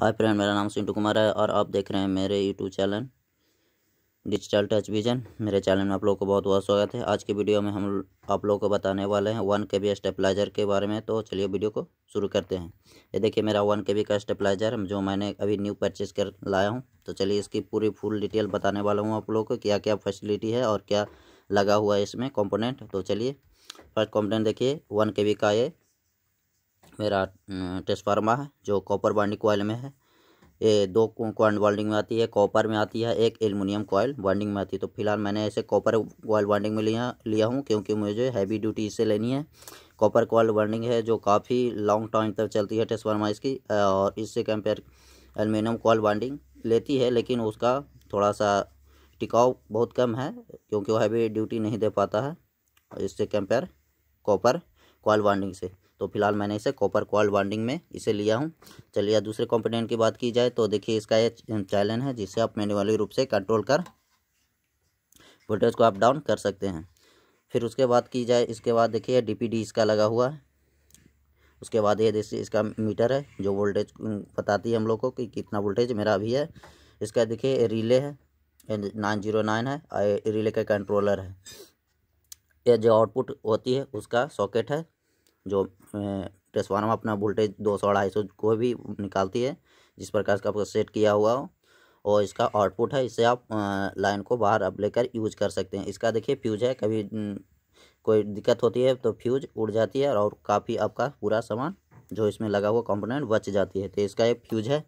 hi friend मेरा नाम सिंटू कुमार है और आप देख रहे हैं मेरे YouTube channel digital touch vision मेरे चैनल में आप लोगों को बहुत बहुत स्वागत है आज के वीडियो में हम आप लोगों को बताने वाले हैं वन के बी स्टेपलाइजर के बारे में तो चलिए वीडियो को शुरू करते हैं ये देखिए मेरा वन के बी का स्टेपलाइजर जो मैंने अभी न्यू परचेज कर लाया हूँ तो चलिए इसकी पूरी फुल डिटेल बताने वाला हूँ आप लोगों को क्या क्या फैसिलिटी है और क्या लगा हुआ है इसमें कॉम्पोनेंट तो चलिए फर्स्ट कॉम्पोनेंट देखिए वन के बी का ये मेरा ट्रांसफार्मा है जो कॉपर बाइंडिंग कॉयल में है ये दो कॉइल बाइंडिंग में आती है कॉपर में आती है एक एलमिनियम कॉयल बाइंडिंग में आती है तो फिलहाल मैंने ऐसे कॉपर कॉयल बाइंडिंग में लिया लिया हूँ क्योंकि मुझे हैवी ड्यूटी इसे लेनी है कॉपर कॉयल बाइंडिंग है जो काफ़ी लॉन्ग टाइम तक चलती है ट्रांसफार्मा इसकी और इससे कंपेयर एलमिनियम कॉयल बाइंडिंग लेती है लेकिन उसका थोड़ा सा टिकाऊ बहुत कम है क्योंकि वो हैवी ड्यूटी नहीं दे पाता है इससे कंपेयर कॉपर कोयल बाइंडिंग से तो फिलहाल मैंने इसे कॉपर कॉल बॉन्डिंग में इसे लिया हूँ चलिए दूसरे कॉम्पोनेंट की बात की जाए तो देखिए इसका ये चैलेंज है जिसे आप मैनुअली रूप से कंट्रोल कर वोल्टेज को आप डाउन कर सकते हैं फिर उसके बाद की जाए इसके बाद देखिए डी पी इसका लगा हुआ है उसके बाद ये देखिए इसका मीटर है जो वोल्टेज बताती है हम लोग को कि कितना वोल्टेज मेरा अभी है इसका देखिए रिले है नाइन जीरो नाइन है रिले का कंट्रोलर है ये जो आउटपुट होती है उसका सॉकेट है जो ट्रांसफार्मर अपना वोल्टेज दो सौ अढ़ाई सौ को भी निकालती है जिस प्रकार का आपको सेट किया हुआ हो और इसका आउटपुट है इससे आप लाइन को बाहर अब लेकर यूज कर सकते हैं इसका देखिए फ्यूज है कभी कोई दिक्कत होती है तो फ्यूज उड़ जाती है और काफ़ी आपका पूरा सामान जो इसमें लगा हुआ कंपोनेंट बच जाती है तो इसका एक फ्यूज है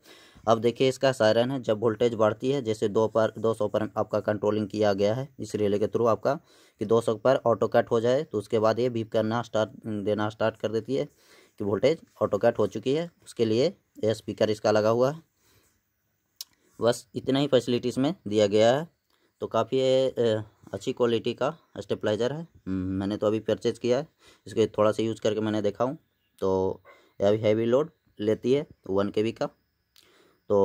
अब देखिए इसका सायरन है जब वोल्टेज बढ़ती है जैसे दो पर दो सौ पर आपका कंट्रोलिंग किया गया है इस रेले के थ्रू आपका कि दो सौ पर ऑटो कट हो जाए तो उसके बाद ये बीप करना स्टार्ट देना स्टार्ट कर देती है कि वोल्टेज ऑटो कट हो चुकी है उसके लिए ये स्पीकर इसका लगा हुआ है बस इतना ही फैसिलिटी इसमें दिया गया है तो काफ़ी अच्छी क्वालिटी का स्टेपलाइजर है हम्म, मैंने तो अभी परचेज़ किया है इसके थोड़ा सा यूज़ करके मैंने देखा हूँ तो यह अभी हैवी लोड लेती है वन तो के का तो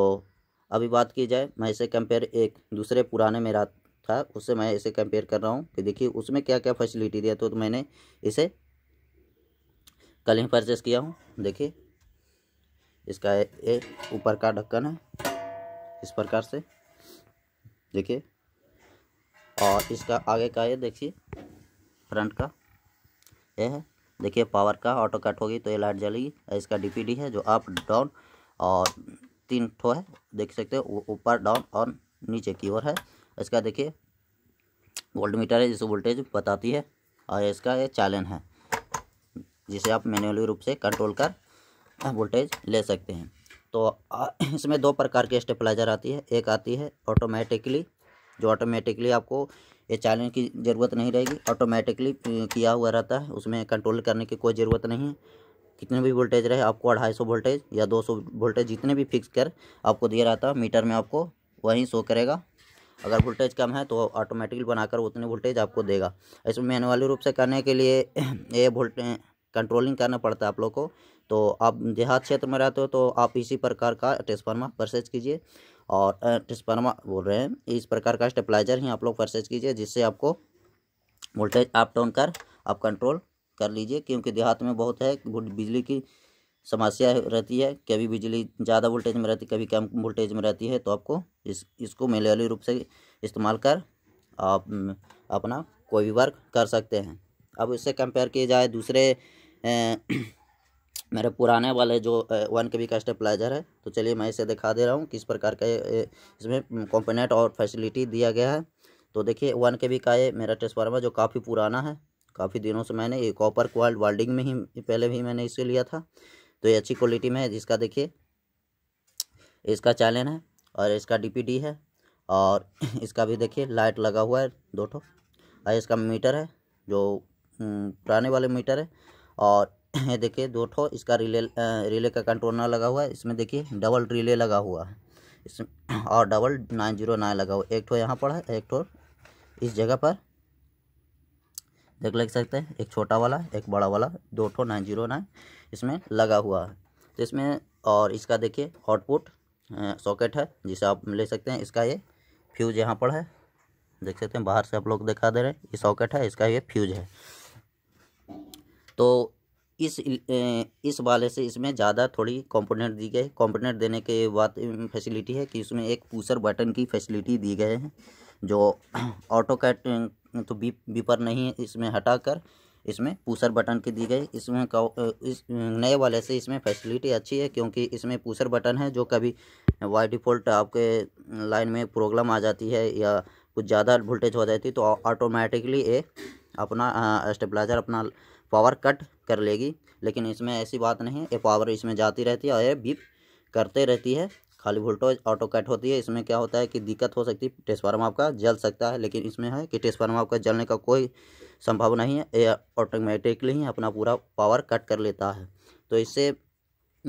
अभी बात की जाए मैं इसे कंपेयर एक दूसरे पुराने मेरा था उससे मैं इसे कंपेयर कर रहा हूँ कि देखिए उसमें क्या क्या फैसिलिटी दिया तो, तो मैंने इसे कल ही परचेस किया हूँ देखिए इसका ये ऊपर का ढक्कन है इस प्रकार से देखिए और इसका आगे का ये देखिए फ्रंट का ये है देखिए पावर का ऑटो कट होगी तो ये लाइट जलेगी इसका डीपीडी है जो अप डाउन और तीन ठो है देख सकते हो ऊपर डाउन और नीचे की ओर है इसका देखिए वोल्ट मीटर है जिसे वोल्टेज बताती है और इसका ये चालन है जिसे आप मैनुअली रूप से कंट्रोल कर वोल्टेज ले सकते हैं तो इसमें दो प्रकार के स्टेपलाइजर आती है एक आती है ऑटोमेटिकली जो ऑटोमेटिकली आपको ये चालन की ज़रूरत नहीं रहेगी ऑटोमेटिकली किया हुआ रहता है उसमें कंट्रोल करने की कोई ज़रूरत नहीं है कितने भी वोल्टेज रहे आपको अढ़ाई सौ वोल्टेज या दो सौ वोल्टेज जितने भी फिक्स कर आपको दिया रहता है मीटर में आपको वहीं शो करेगा अगर वोल्टेज कम है तो ऑटोमेटिकली बनाकर उतने वोल्टेज आपको देगा इसमें मैनुअली रूप से करने के लिए ये वोल्टेज कंट्रोलिंग करना पड़ता है आप लोग को तो आप देहात क्षेत्र में रहते हो तो आप इसी प्रकार का ट्रांसफार्मर परसेज कीजिए और ट्रांसफार्मर बोल रहे हैं इस प्रकार का स्टेपलाइजर ही आप लोग परसेज कीजिए जिससे आपको वोल्टेज अप डाउन कर आप कंट्रोल कर लीजिए क्योंकि देहात में बहुत है बिजली की समस्या रहती है कभी बिजली ज़्यादा वोल्टेज में रहती कभी कम वोल्टेज में रहती है तो आपको इस इसको मेलेली रूप से इस्तेमाल कर आप अपना कोई भी वर्क कर सकते हैं अब इससे कंपेयर किया जाए दूसरे ए, मेरे पुराने वाले जो वन के बी का स्टेपलाइजर है तो चलिए मैं इसे दिखा दे रहा हूँ किस प्रकार का इसमें कॉम्पोनेट और फैसिलिटी दिया गया है तो देखिए वन के बी का ये मेरा ट्रांसफार्मर जो काफ़ी पुराना है काफ़ी दिनों से मैंने ये कॉपर क्वाल्ट वाल्डिंग में ही पहले भी मैंने इसे लिया था तो ये अच्छी क्वालिटी में है जिसका देखिए इसका चैलन है और इसका डीपीडी है और इसका भी देखिए लाइट लगा हुआ है दो ठो और इसका मीटर है जो हम्म, पुराने वाले मीटर है और ये देखिए दो ठो इसका रिले रिले का कंट्रोलर लगा हुआ है इसमें देखिए डबल रिले लगा हुआ है इसमें और डबल नाइन जीरो नाइन लगा हुआ एक ठो यहाँ पर है एक ठो इस जगह पर देख ले सकते हैं एक छोटा वाला एक बड़ा वाला दो ठो नाइन जीरो नाइन इसमें लगा हुआ है तो इसमें और इसका देखिए आउटपुट सॉकेट है जिसे आप ले सकते हैं इसका ये फ्यूज यहाँ पर है देख सकते हैं बाहर से आप लोग दिखा दे रहे हैं ये सॉकेट है इसका ये फ्यूज है तो इस इस वाले से इसमें ज़्यादा थोड़ी कंपोनेंट दी गई कंपोनेंट देने के बाद फैसिलिटी है कि इसमें एक पूसर बटन की फैसिलिटी दी गए हैं जो ऑटो कैट तो बी बी पर नहीं है इसमें हटाकर इसमें पूसर बटन की दी गई इसमें इस नए वाले से इसमें फैसिलिटी अच्छी है क्योंकि इसमें पूसर बटन है जो कभी वाई डिफ़ॉल्ट आपके लाइन में प्रॉब्लम आ जाती है या कुछ ज़्यादा वोल्टेज हो जाती है तो ऑटोमेटिकली ये अपना स्टेबलाइज़र अपना पावर कट कर लेगी लेकिन इसमें ऐसी बात नहीं है ये पावर इसमें जाती रहती है और ये बीप करते रहती है खाली वोल्टेज ऑटो कट होती है इसमें क्या होता है कि दिक्कत हो सकती है ट्रांसफार्मर आपका जल सकता है लेकिन इसमें है कि ट्रांसफार्मर आपका जलने का कोई संभावना नहीं है ये ऑटोमेटिकली ही अपना पूरा पावर कट कर लेता है तो इससे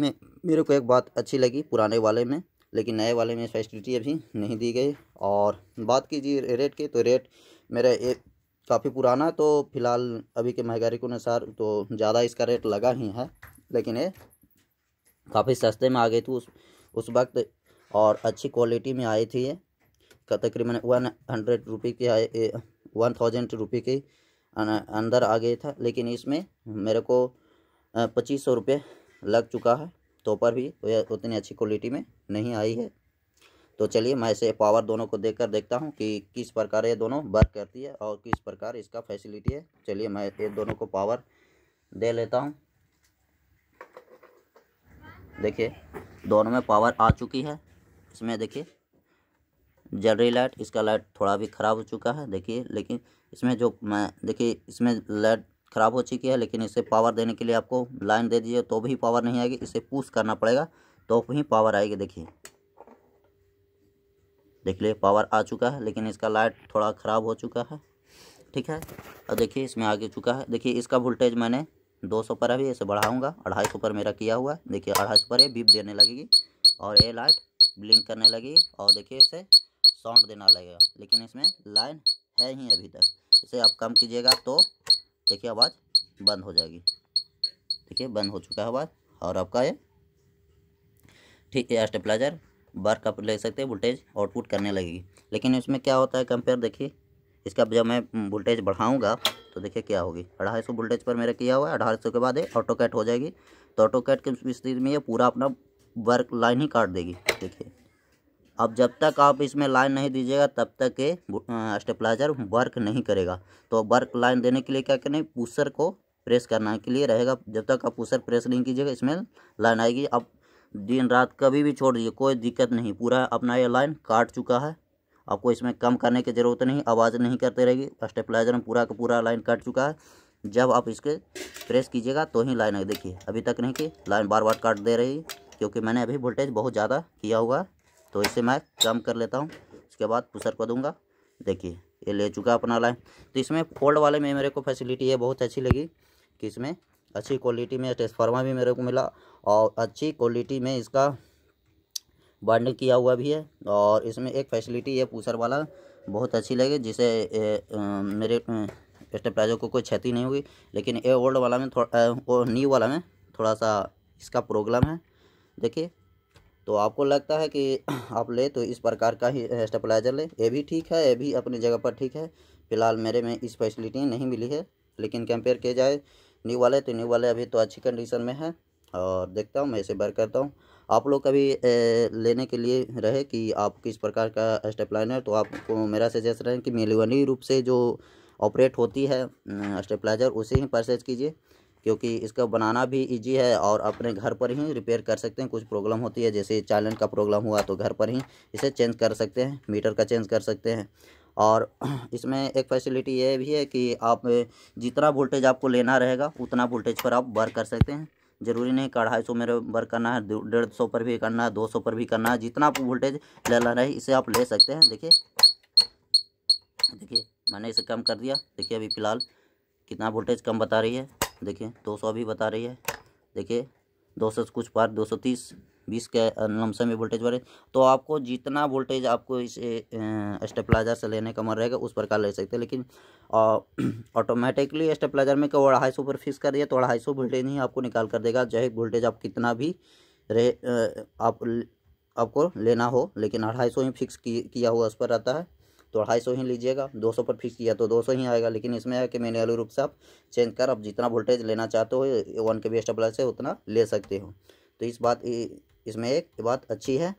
में मेरे को एक बात अच्छी लगी पुराने वाले में लेकिन नए वाले में फैसिलिटी अभी नहीं दी गई और बात कीजिए रेट की तो रेट मेरा एक काफ़ी पुराना तो फिलहाल अभी के महंगाई के अनुसार तो ज़्यादा इसका रेट लगा ही है लेकिन ये काफ़ी सस्ते में आ गई थी उस उस वक्त और अच्छी क्वालिटी में आई थी ये तकरीबन वन हंड्रेड रुपये की आए वन थाउजेंड रुपये के अंदर आ गया था लेकिन इसमें मेरे को पच्चीस सौ रुपये लग चुका है तो पर भी उतनी अच्छी क्वालिटी में नहीं आई है तो चलिए मैं इसे पावर दोनों को देखकर देखता हूँ कि किस प्रकार ये दोनों वर्क करती है और किस प्रकार इसका फैसिलिटी है चलिए मैं ये दोनों को पावर दे लेता हूँ देखिए दोनों में पावर आ चुकी है इसमें देखिए जलरी लाइट इसका लाइट थोड़ा भी ख़राब हो चुका है देखिए लेकिन इसमें जो मैं देखिए इसमें लाइट ख़राब हो चुकी है लेकिन इसे पावर देने के लिए आपको लाइन दे दीजिए तो भी पावर नहीं आएगी इसे पुश करना पड़ेगा तो ही पावर आएगी देखिए देख लिए पावर आ चुका है लेकिन इसका लाइट थोड़ा ख़राब हो चुका है ठीक है और देखिए इसमें आगे चुका है देखिए इसका वोल्टेज मैंने दो सौ पर अभी ऐसे बढ़ाऊँगा अढ़ाई सौ पर मेरा किया हुआ देखिए अढ़ाई सौ पर ये बीप देने लगेगी और ये लाइट ब्लिंक करने लगी और देखिए इसे साउंड देना लगेगा लेकिन इसमें लाइन है ही अभी तक इसे आप कम कीजिएगा तो देखिए आवाज़ बंद हो जाएगी देखिए बंद हो चुका है आवाज़ और आपका ये ठीक है स्टेप्लाइजर बार आप ले सकते हैं वोल्टेज आउटपुट करने लगेगी लेकिन इसमें क्या होता है कंपेयर देखिए इसका जब मैं वोल्टेज बढ़ाऊँगा तो देखिए क्या होगी अढ़ाई सौ वोल्टेज पर मेरा किया हुआ है अढ़ाई सौ के बाद ये ऑटो कैट हो जाएगी तो ऑटो कैट के स्थिति में ये पूरा अपना वर्क लाइन ही काट देगी देखिए अब जब तक आप इसमें लाइन नहीं दीजिएगा तब तक ये स्टेपलाइजर वर्क नहीं करेगा तो वर्क लाइन देने के लिए क्या करें पुसर को प्रेस करना के लिए रहेगा जब तक आप पुसर प्रेस नहीं कीजिएगा इसमें लाइन आएगी अब दिन रात कभी भी छोड़ दीजिए कोई दिक्कत नहीं पूरा अपना ये लाइन काट चुका है आपको इसमें कम करने की ज़रूरत नहीं आवाज़ नहीं करते रहेगी स्टेपलाइजर में पूरा का पूरा लाइन कट चुका है जब आप इसके प्रेस कीजिएगा तो ही लाइन देखिए अभी तक नहीं कि लाइन बार बार काट दे रही क्योंकि मैंने अभी वोल्टेज बहुत ज़्यादा किया हुआ तो इसे मैं कम कर लेता हूँ उसके बाद पुसर को दूंगा देखिए ये ले चुका अपना लाइन तो इसमें फोल्ड वाले में मेरे को फैसिलिटी है बहुत अच्छी लगी कि इसमें अच्छी क्वालिटी में ट्रांसफार्मर भी मेरे को मिला और अच्छी क्वालिटी में इसका बंड किया हुआ भी है और इसमें एक फैसिलिटी है पूसर वाला बहुत अच्छी लगी जिसे ए, ए, मेरे स्टेपलाइजर को कोई क्षति नहीं हुई लेकिन ए ओल्ड वाला में थोड़ा न्यू वाला में थोड़ा सा इसका प्रॉब्लम है देखिए तो आपको लगता है कि आप ले तो इस प्रकार का ही स्टेपलाइजर ले ये भी ठीक है ये भी अपनी जगह पर ठीक है फिलहाल मेरे में इस फैसिलिटी नहीं मिली है लेकिन कंपेयर किया जाए न्यू वाले तो न्यू वाले अभी तो अच्छी कंडीशन में है और देखता हूँ मैं इसे बर करता हूँ आप लोग का भी लेने के लिए रहे कि आप किस प्रकार का स्टेपलाइनर तो आपको मेरा सजेशन है कि मेलवनी रूप से जो ऑपरेट होती है स्टेपलाइजर उसे ही परचेज कीजिए क्योंकि इसका बनाना भी इजी है और अपने घर पर ही रिपेयर कर सकते हैं कुछ प्रॉब्लम होती है जैसे चालन का प्रॉब्लम हुआ तो घर पर ही इसे चेंज कर सकते हैं मीटर का चेंज कर सकते हैं और इसमें एक फैसिलिटी ये भी है कि आप जितना वोल्टेज आपको लेना रहेगा उतना वोल्टेज पर आप वर्क कर सकते हैं जरूरी नहीं कि अढ़ाई सौ में बर करना है डेढ़ सौ पर भी करना है दो सौ पर भी करना है जितना आप वोल्टेज लेना रहे इसे आप ले सकते हैं देखिए देखिए मैंने इसे कम कर दिया देखिए अभी फ़िलहाल कितना वोल्टेज कम बता रही है देखिए दो सौ अभी बता रही है देखिए दो सौ कुछ पार दो सौ तीस बीस के लमसम में वोल्टेज बढ़े तो आपको जितना वोल्टेज आपको इस स्टेप्लाइजर से लेने का मन रहेगा उस प्रकार ले सकते हैं लेकिन ऑटोमेटिकली स्टेप्लाइजर में कब अढ़ाई सौ पर फिक्स कर दिया तो अढ़ाई सौ वोल्टेज ही आपको निकाल कर देगा चाहे वोल्टेज आप कितना भी रहे आप आपको लेना हो लेकिन अढ़ाई सौ ही फिक्स किया हुआ उस पर रहता है तो अढ़ाई सौ ही लीजिएगा दो सौ पर फिक्स किया तो दो सौ ही आएगा लेकिन इसमें है कि मैंने अलग रूप से आप चेंज कर आप जितना वोल्टेज लेना चाहते हो वन के बी स्टेबलाइज से उतना ले सकते हो तो इस बात इसमें एक बात अच्छी है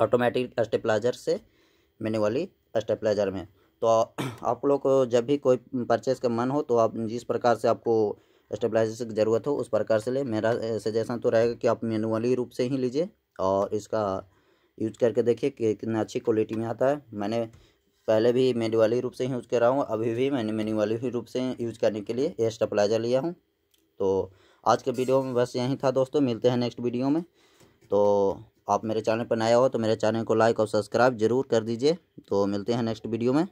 ऑटोमेटिक स्टेप्लाइजर से मैनुअली स्टेप्लाइजर में तो आप लोग को जब भी कोई परचेज का मन हो तो आप जिस प्रकार से आपको स्टेप्लाइजर की ज़रूरत हो उस प्रकार से ले मेरा सजेशन तो रहेगा कि आप मैनुअली रूप से ही लीजिए और इसका यूज करके देखिए कि कितना अच्छी क्वालिटी में आता है मैंने पहले भी मैनुअली रूप से ही यूज़ कर रहा हूँ अभी भी मैंने मैनुअली रूप से यूज करने के लिए स्टेप्लाइज़र लिया हूँ तो आज के वीडियो में बस यहीं था दोस्तों मिलते हैं नेक्स्ट वीडियो में तो आप मेरे चैनल पर नया हो तो मेरे चैनल को लाइक और सब्सक्राइब जरूर कर दीजिए तो मिलते हैं नेक्स्ट वीडियो में